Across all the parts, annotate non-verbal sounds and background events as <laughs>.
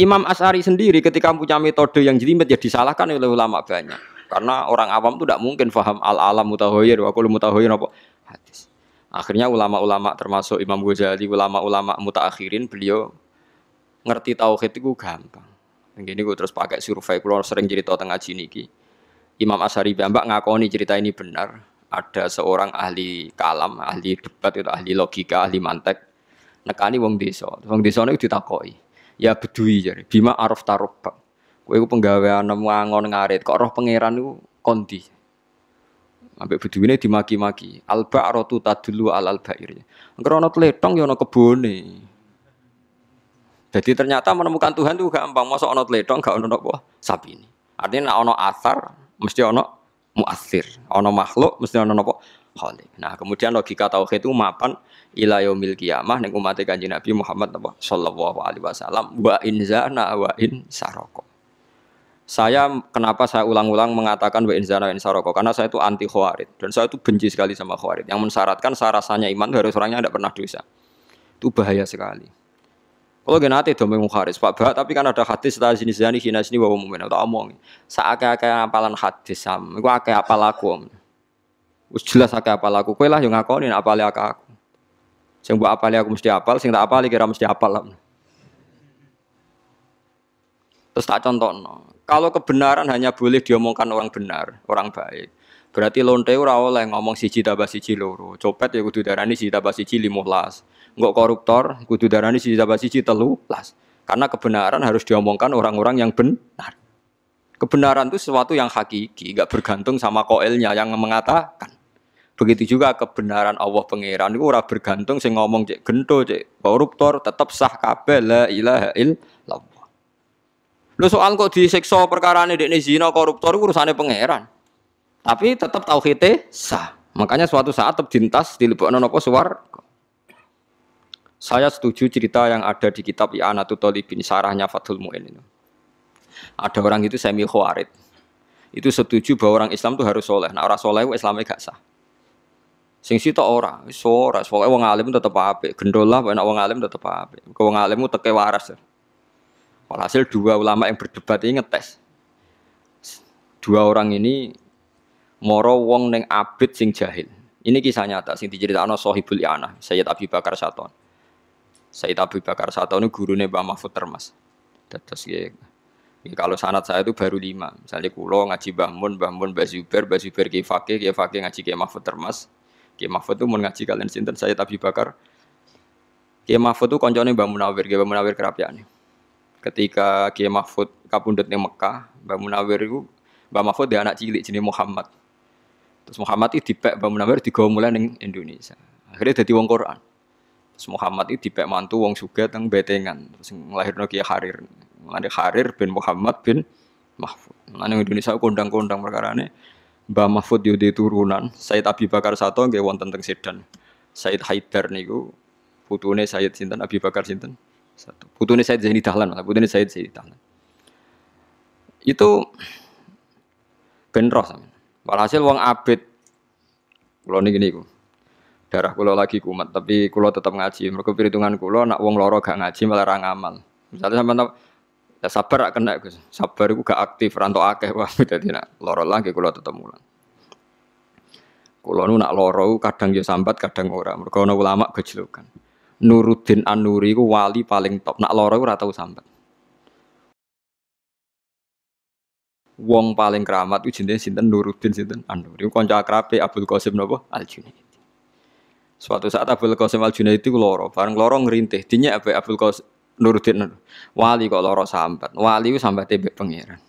Imam Asari sendiri ketika punya metode yang jelimet ya disalahkan oleh ulama banyak. Karena orang awam itu tidak mungkin faham al-alam mutahoyir, wakul mutahoyir apa? Hadis. Akhirnya ulama-ulama termasuk Imam Ghazali, ulama-ulama mutaakhirin beliau ngerti tauhid itu gampang. Begini gue terus pakai survei, gue sering cerita tengah sini ki. Imam Asari Bambak ngakoni cerita ini benar. Ada seorang ahli kalam, ahli debat, itu ahli logika, ahli mantek. Nekani wong desa, wong desa itu ditakoi ya bedui jadi bima araf tarobak kowe iku penggawean angon ngarit kok roh pangeran iku kondi ambek ini dimaki-maki alba arotu tadulu al alba iri ngerono tletong yono ya kebone jadi ternyata menemukan Tuhan itu gampang masa ono tletong gak ono nopo sapi ini artinya ono asar mesti ono muasir Ono makhluk mesti ono nopo kholif. Nah, kemudian logika tauhid itu mapan ila yaumil kiamah ning umat Kanjeng Nabi Muhammad sallallahu alaihi wasallam wa in zana wa in saroko. Saya kenapa saya ulang-ulang mengatakan wa in zana wa in saroko karena saya itu anti khawarid dan saya itu benci sekali sama khawarid yang mensyaratkan sarasanya iman harus orangnya tidak pernah dosa. Itu bahaya sekali. Kalau gak nanti dong mengharis Pak Bah, tapi kan ada hadis setelah sini sini hina sini bahwa mau atau omong. kayak kayak apalan hadis sam, gua kayak apal aku. Wis jelas akeh apal aku. Kowe lah yang ngakoni nek apale ya aku. Sing mbok apale aku mesti apal, sing tak apali kira mesti apal lah. Terus tak contohno. Kalau kebenaran hanya boleh diomongkan orang benar, orang baik. Berarti lonte ora oleh ngomong siji tambah siji loro. Copet ya kudu darani siji tambah siji 15. Enggak koruptor kudu darani siji tambah siji 13. Karena kebenaran harus diomongkan orang-orang yang benar. Kebenaran itu sesuatu yang hakiki, enggak bergantung sama koelnya yang mengatakan. Begitu juga kebenaran Allah pangeran itu ora bergantung sing ngomong cek gento cek koruptor tetap sah kabeh la ilaha illallah. Lho soal kok disiksa ini dekne zina koruptor urusane pangeran. Tapi tetap kita sah. Makanya suatu saat di dilebokno napa suar. Saya setuju cerita yang ada di kitab I'anatul Talibin, sarahnya Fathul Mu'in ini. Ada orang itu semi khawarid. Itu setuju bahwa orang Islam itu harus soleh. Nah orang soleh itu Islamnya gak sah. Sing sitok ora, wis ora. Pokoke wong alim tetep apik. gendola, lah nek wong alim tetep apik. kok wong alim teke waras. Walhasil dua ulama yang berdebat ini ngetes. Dua orang ini moro wong neng abid sing jahil. Ini kisah nyata sing diceritakno Sohibul Iana, Sayyid Abi Bakar Saton. Sayyid Abi Bakar Saton itu gurune Mbah Mahfud Termas. Terus ya, kalau sanat saya itu baru lima. Misalnya kulo ngaji bangun, bangun, bazuber, Mun, kifake, kifake ngaji Ki Mahfud Termas. Kiai Mahfud itu mau ngaji kalian sinten saya tapi Bakar. Kiai Mahfud itu konconi Mbak Munawir, Kiai Munawir kerapyane. Ketika Kiai Mahfud kapundhut di Mekah, Mbak Munawir itu bang Mahfud dia anak cilik jenis Muhammad. Terus Muhammad itu dipek Mbak Munawir gaul mulai neng Indonesia. Akhirnya jadi wong Quran. Terus Muhammad itu dipek mantu wong Suga teng betengan. Terus nglahirno Kiai Harir. Mulane Harir bin Muhammad bin Mahfud. Nah, Indonesia kondang-kondang perkara ini Mbah Mahfud Yudi turunan, Said Abi Bakar satu, nggih wonten teng Sedan. Said Haidar niku putune Said sinten Abi Bakar sinten? Satu. Putune Said Zaini Dahlan, putune Said Zaini Dahlan. Itu ben roh sampean. Walhasil wong abid kula niki niku. Darah kula lagi kumat tapi kula tetap ngaji. Mergo perhitungan kula nak wong loro gak ngaji malah ra ngamal. Misalnya sampean Ya sabar kena Gus. Sabar iku gak aktif rantau akeh wah <laughs> dadi nak lara lagi kula tetep mulang. Kula nu nak lara kadang ya sambat kadang ora. Mergo ana ulama gejlokan. Nuruddin An-Nuri iku wali paling top. Nak lara ora tau sambat. Wong paling keramat itu jenenge sinten Nuruddin sinten An-Nuri. Kanca akrabe Abdul Qasim napa? Al-Junaidi. Suatu saat Abdul Qasim Al-Junaidi ku lara, bareng lara ngrintih dinya Abdul Qasim nurutin wali kok loro sambat wali itu sambat e mbek pangeran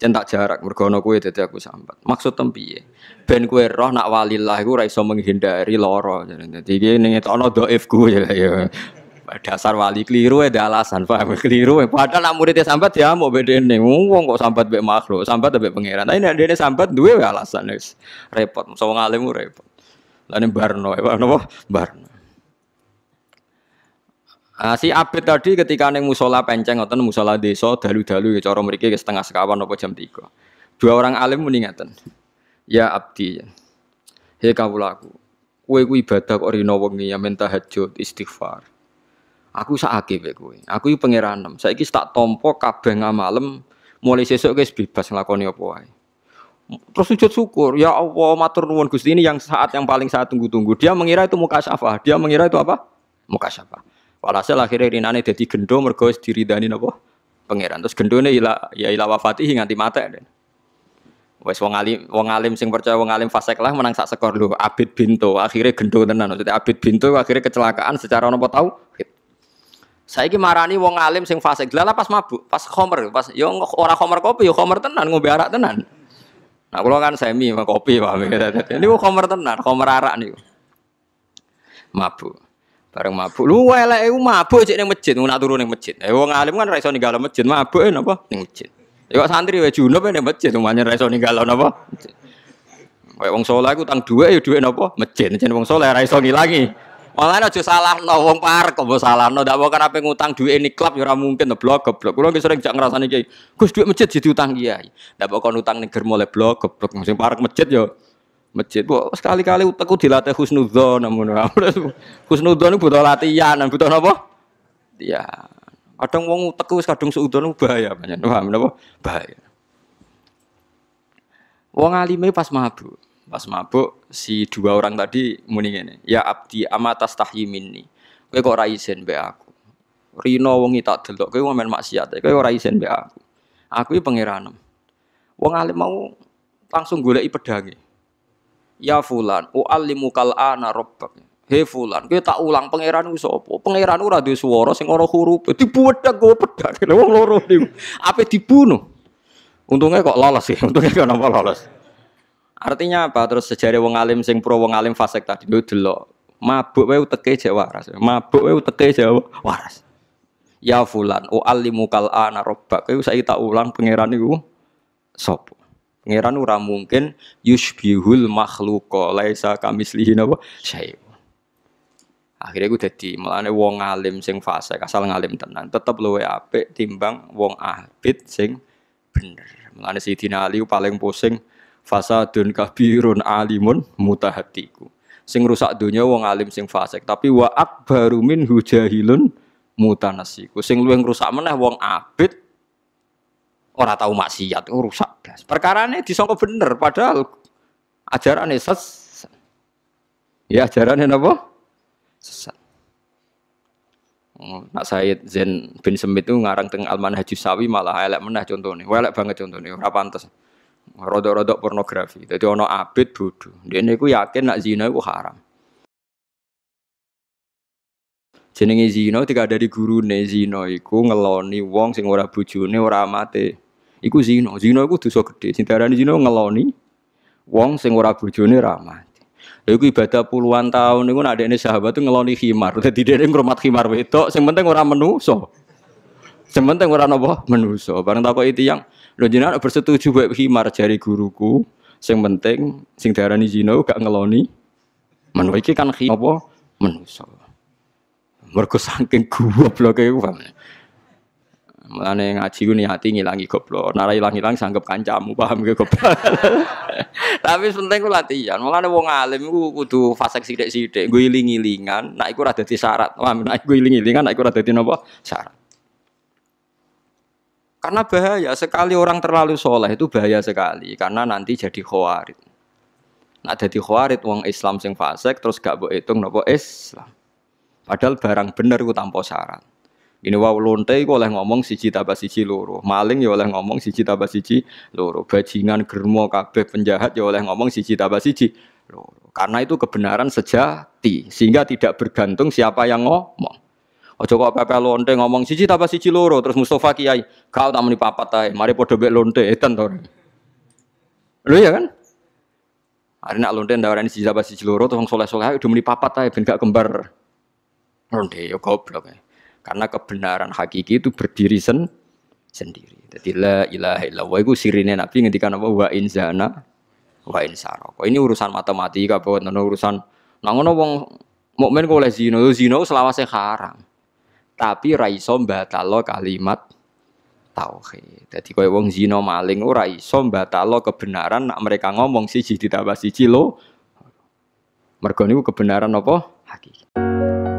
cinta jarak bergono kue kowe aku sambat maksud tempi ya ben kue roh nak wali lah gue raiso menghindari loro Jadi ini ning ana dhaif gue ya dasar wali keliru e, ada alasan paham keliru e. padahal nak muridnya sambat ya mau bedene wong kok sambat mbek makhluk sambat mbek pangeran tapi ini dia sambat duwe alasan ya repot so ngalemu repot lalu barno barno, barno Nah, si Abid tadi ketika neng musola penceng ngoten musola desa dalu-dalu ya cara mriki ya, setengah sekawan apa jam tiga. Dua orang alim muni Ya Abdi. Ya. He kau laku, ku ibadah kok rino wengi ya minta hajud istighfar. Aku sakit kowe kowe. Aku iki pangeranem. Saiki tak tompo kabeh malam, mulai sesuk guys bebas nglakoni apa wae. Terus sujud syukur, ya Allah matur nuwun Gusti ini yang saat yang paling saya tunggu-tunggu. Dia mengira itu muka mukasyafah, dia mengira itu apa? Muka Mukasyafah. Walhasil akhirnya rinane jadi gendo mergo diri dani nopo pangeran. Terus gendone ila ya ila wafati nganti mata, Wes wong alim wong alim sing percaya wong alim fasek lah menang sak sekor lu Abid Binto akhirnya gendo tenan. Maksudnya Abid Binto akhirnya kecelakaan secara nopo tau. Saya ki marani wong alim sing fasek lah pas mabuk, pas khomer, pas yo ya ora khomer kopi yo ya khomer tenan ngombe arak tenan. Nah, kalau kan semi kopi paham <laughs> ya. Ini khomer tenan, khomer arak nih. Mabuk. Bareng mabuk. Lu elek iku mabuk cek ning masjid, nak turu ning masjid. Eh wong alim kan ra iso ninggalo masjid, mabuk eh napa ning masjid. Ya santri wae junub eh ning masjid, umane ra iso ninggalo napa. Kayak wong saleh iku tang dhuwit ya dhuwit napa? Masjid. Jen wong saleh ra iso ngilangi. Malah aja no wong parek kok salahno ndak mau kan ape ngutang dua ini klub ya ora mungkin blok goblok. Kulo nggih sering jak ngrasani iki. Gus dhuwit masjid jadi utang kiai. Ndak mau kon utang ning ger le blok goblok sing parek masjid ya masjid. Kok sekali-kali utekku dilatih husnudzon namun <laughs> husnudzon itu butuh latihan, butuh apa? Ya, kadang wong utekku wis kadung seudon bahaya banyak. Paham napa? Bahaya. Wong alime pas mabuk. Pas mabuk si dua orang tadi muni ngene, ya abdi amatas minni. Kowe kok ora izin mbek aku. Rino wong tak delok kowe main maksiat, kowe ora izin mbek aku. Aku iki pangeranmu. Wong alim mau langsung golek pedange ya fulan kal ana robbak. he fulan kowe tak ulang pangeran ku sapa pangeran ora duwe swara sing ora huruf dibuwedak go pedak wong loro niku ape dibunuh untungnya kok lolos sih ya. untungnya kok napa lolos artinya apa terus sejarah wong alim sing pro wong alim fasik tadi yo delok mabuk wae uteke jek waras mabuk wae uteke jek waras ya fulan kal ana robbak. kowe saiki tak ulang pangeran niku sapa Pangeran ora mungkin yushbihul makhluqa laisa kamislihi napa syai'. Akhirnya gue jadi melane wong alim sing fase asal ngalim tenan tetep luwe apik timbang wong abid sing bener. Melane si Ali paling pusing dun kabirun alimun mutahatiku. Sing rusak dunia wong alim sing fasik tapi wa akbaru min hujahilun mutanasiku. Sing lueng rusak meneh wong abid Orang tahu maksiat, rusak blas. Perkarane disangka bener padahal ajaran ajarane sesat. Ya ajarane napa? Sesat. Nak Said Zain bin Semit itu ngarang teng Alman Haji Sawi malah elek menah contohnya, elek banget contohnya, ora pantas. Rodok-rodok pornografi. Jadi ono abid bodoh. Dia ini yakin nak zina itu haram. jenenge zina tidak ada di guru ne zina iku ngeloni wong sing ora bojone orang mate Iku zino, zino iku dosa gede. Sing diarani zino ngeloni wong sing ora bojone ra mati. Lha iku ibadah puluhan tahun niku nek ini sahabat tuh ngeloni khimar. Dadi dhekne ngrumat khimar wedok, sing penting ora menuso. Sing penting ora napa menuso. Bareng takoki yang lho jenengan bersetuju bae khimar jari guruku. Sing penting sing diarani zino gak ngeloni manusa iki kan khimar apa menuso. Mergo saking gua bloke iku paham. Mulane ngaji ku niati ngilangi goblok. Nara ilang-ilang sanggup kancamu paham ge goblok. <laughs> Tapi penting ku latihan. Mulane wong alim ku kudu fasek sithik-sithik, nggo iling-ilingan, nek iku ora dadi syarat. Paham? Nek iku iling-ilingan nek iku ora dadi napa? Syarat. Karena bahaya sekali orang terlalu soleh itu bahaya sekali karena nanti jadi khawarid. Nah jadi khawarid wong Islam sing fasek terus gak mbok itu nopo Islam. Padahal barang bener ku tanpa syarat. Ini wau lonte iku oleh ngomong siji tambah siji loro. Maling ya oleh ngomong siji tambah siji loro. Bajingan germo kabeh penjahat ya oleh ngomong siji tambah siji loro. Karena itu kebenaran sejati sehingga tidak bergantung siapa yang ngomong. Ojo kok pepe lonte ngomong siji tambah siji loro terus Mustafa Kiai, kau tak muni papat ae. Mari padha mek lonte eh to. Lho ya kan? Hari nak lonte ndawarani siji tambah siji loro terus wong soleh-soleh udah muni papat ae ben gak kembar. Lonte yo ya goblok Ya. Karena kebenaran hakiki itu berdiri sen sendiri. Jadi la ilaha illallah itu sirine Nabi ngendikan apa wa in zana wa in saraka. Ini urusan matematika bahwa urusan nang ngono wong mukmin kok oleh zina, zina selawase haram. Tapi ra iso batalo kalimat tauhid. Jadi kowe wong zino maling ora iso batalo kebenaran nak mereka ngomong siji ditambah siji lo. Mergo niku kebenaran apa? Hakiki.